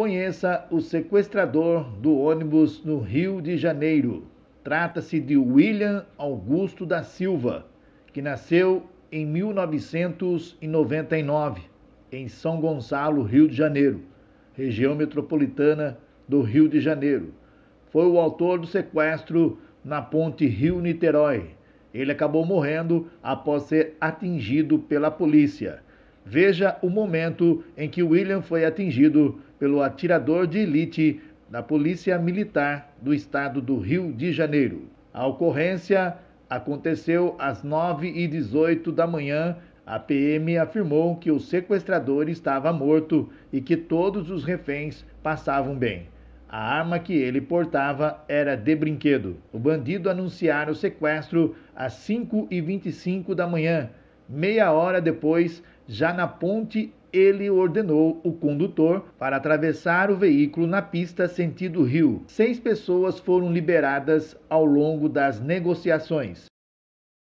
Conheça o sequestrador do ônibus no Rio de Janeiro. Trata-se de William Augusto da Silva, que nasceu em 1999, em São Gonçalo, Rio de Janeiro, região metropolitana do Rio de Janeiro. Foi o autor do sequestro na ponte Rio-Niterói. Ele acabou morrendo após ser atingido pela polícia. Veja o momento em que William foi atingido pelo atirador de elite da Polícia Militar do Estado do Rio de Janeiro. A ocorrência aconteceu às 9h18 da manhã. A PM afirmou que o sequestrador estava morto e que todos os reféns passavam bem. A arma que ele portava era de brinquedo. O bandido anunciara o sequestro às 5h25 da manhã Meia hora depois, já na ponte, ele ordenou o condutor para atravessar o veículo na pista sentido Rio. Seis pessoas foram liberadas ao longo das negociações.